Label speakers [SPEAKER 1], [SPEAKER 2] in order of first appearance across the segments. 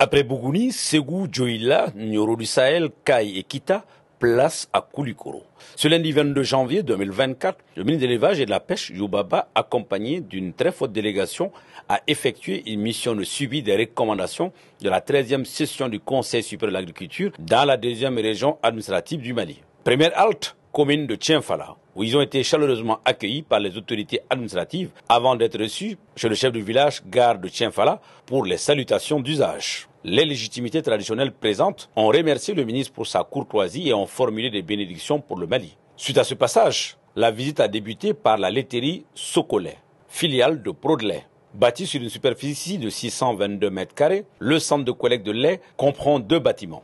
[SPEAKER 1] Après Bougouni, Ségou, Joïla, Nyoro du Sahel, Kai et Kita, place à Koulikoro. Ce lundi 22 janvier 2024, le ministre de l'Élevage et de la Pêche, Yubaba, accompagné d'une très forte délégation, a effectué une mission de suivi des recommandations de la 13e session du Conseil supérieur de l'agriculture dans la deuxième région administrative du Mali. Première halte, commune de Tienfala, où ils ont été chaleureusement accueillis par les autorités administratives avant d'être reçus chez le chef du village, gare de Tienfala, pour les salutations d'usage les légitimités traditionnelles présentes ont remercié le ministre pour sa courtoisie et ont formulé des bénédictions pour le Mali. Suite à ce passage, la visite a débuté par la laiterie Sokolet, filiale de Prodelet. Bâtie sur une superficie de 622 mètres carrés, le centre de collecte de lait comprend deux bâtiments.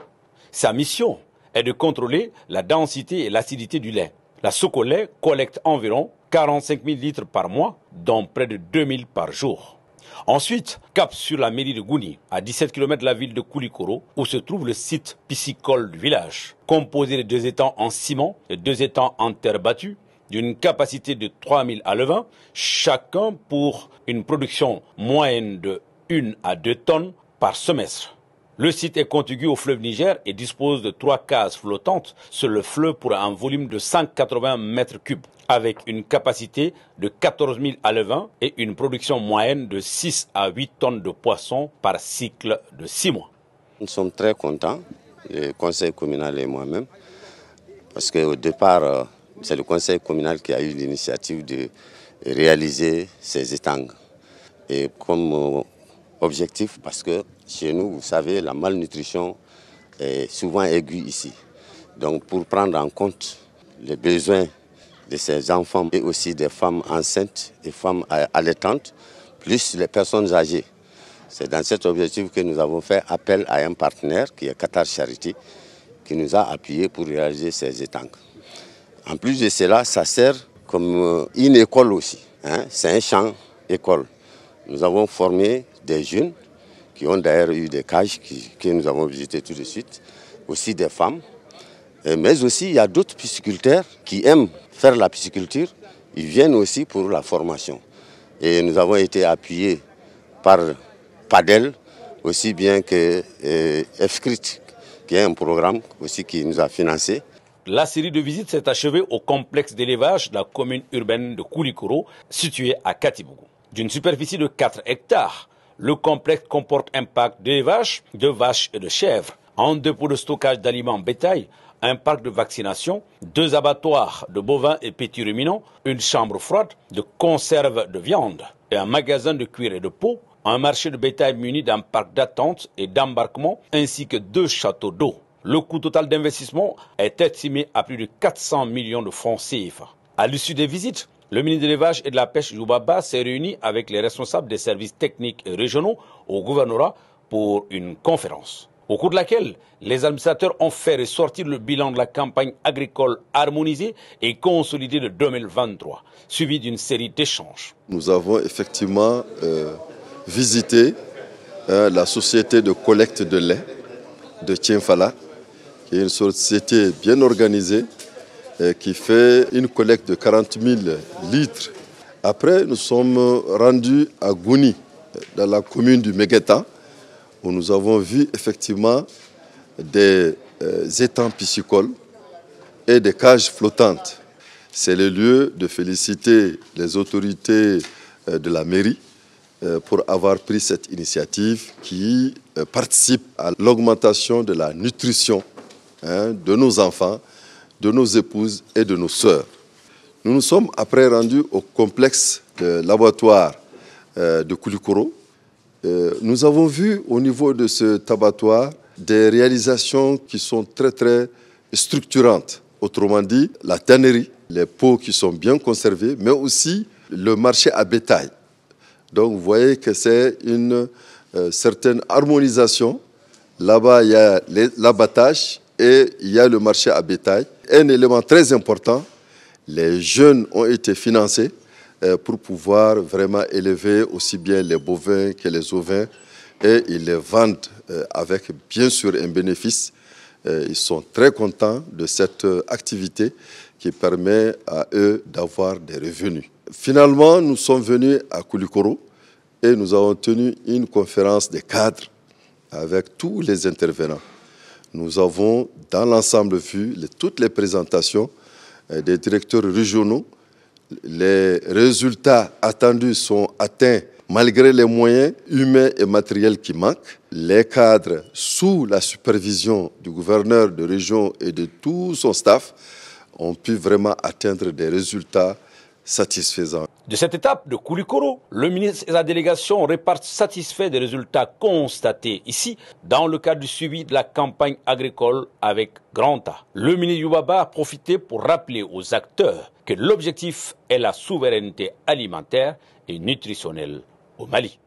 [SPEAKER 1] Sa mission est de contrôler la densité et l'acidité du lait. La Socolet collecte environ 45 000 litres par mois, dont près de 2 000 par jour. Ensuite, cap sur la mairie de Gouni, à 17 km de la ville de Koulikoro, où se trouve le site piscicole du village, composé de deux étangs en ciment et deux étangs en terre battue, d'une capacité de 3000 à levain, chacun pour une production moyenne de 1 à 2 tonnes par semestre. Le site est contigu au fleuve Niger et dispose de trois cases flottantes sur le fleuve pour un volume de 180 mètres cubes, avec une capacité de 14 000 20 et une production moyenne de 6 à 8 tonnes de poissons par cycle de 6 mois.
[SPEAKER 2] Nous sommes très contents, le conseil communal et moi-même, parce qu'au départ, euh, c'est le conseil communal qui a eu l'initiative de réaliser ces étangs. Et comme euh, objectif, parce que chez nous, vous savez, la malnutrition est souvent aiguë ici. Donc pour prendre en compte les besoins de ces enfants et aussi des femmes enceintes et femmes allaitantes, plus les personnes âgées. C'est dans cet objectif que nous avons fait appel à un partenaire qui est Qatar Charity, qui nous a appuyés pour réaliser ces étangs. En plus de cela, ça sert comme euh, une école aussi. Hein. C'est un champ école. Nous avons formé des jeunes qui ont d'ailleurs eu des cages que nous avons visitées tout de suite, aussi des femmes. Mais aussi, il y a d'autres pisciculteurs qui aiment faire la pisciculture. Ils viennent aussi pour la formation. Et nous avons été appuyés par PADEL, aussi bien que EFCRIT, eh, qui est un programme aussi qui nous a financé.
[SPEAKER 1] La série de visites s'est achevée au complexe d'élevage de la commune urbaine de Koulikoro, située à Katibougou. D'une superficie de 4 hectares, le complexe comporte un parc de vaches, de vaches et de chèvres, un dépôt de stockage d'aliments bétail, un parc de vaccination, deux abattoirs de bovins et petits ruminants, une chambre froide de conserve de viande et un magasin de cuir et de peau, un marché de bétail muni d'un parc d'attente et d'embarquement ainsi que deux châteaux d'eau. Le coût total d'investissement est estimé à plus de 400 millions de francs CFA. À l'issue des visites, le ministre de l'Élevage et de la Pêche, Youbaba, s'est réuni avec les responsables des services techniques régionaux au gouvernorat pour une conférence, au cours de laquelle les administrateurs ont fait ressortir le bilan de la campagne agricole harmonisée et consolidée de 2023, suivi d'une série d'échanges.
[SPEAKER 3] Nous avons effectivement euh, visité euh, la société de collecte de lait de Tienfala, qui est une société bien organisée, euh, qui fait une collecte de 40 000 litres. Après, nous sommes rendus à Gouni, dans la commune du Megueta, où nous avons vu effectivement des euh, étangs piscicoles et des cages flottantes. C'est le lieu de féliciter les autorités euh, de la mairie pour avoir pris cette initiative qui participe à l'augmentation de la nutrition hein, de nos enfants de nos épouses et de nos sœurs. Nous nous sommes après rendus au complexe de l'abattoir euh, de Koulikoro. Euh, nous avons vu au niveau de ce abattoir des réalisations qui sont très très structurantes. Autrement dit, la tannerie, les pots qui sont bien conservés, mais aussi le marché à bétail. Donc vous voyez que c'est une euh, certaine harmonisation. Là-bas, il y a l'abattage et il y a le marché à bétail un élément très important, les jeunes ont été financés euh, pour pouvoir vraiment élever aussi bien les bovins que les ovins et ils les vendent euh, avec bien sûr un bénéfice. Euh, ils sont très contents de cette activité qui permet à eux d'avoir des revenus. Finalement, nous sommes venus à Koulikoro et nous avons tenu une conférence des cadres avec tous les intervenants. Nous avons dans l'ensemble vu toutes les présentations euh, des directeurs régionaux. Les résultats attendus sont atteints malgré les moyens humains et matériels qui manquent. Les cadres, sous la supervision du gouverneur de région et de tout son staff, ont pu vraiment atteindre des résultats
[SPEAKER 1] satisfaisant. De cette étape de Koulikoro, le ministre et la délégation repartent satisfaits des résultats constatés ici dans le cadre du suivi de la campagne agricole avec Grand Le ministre Yubaba a profité pour rappeler aux acteurs que l'objectif est la souveraineté alimentaire et nutritionnelle au Mali.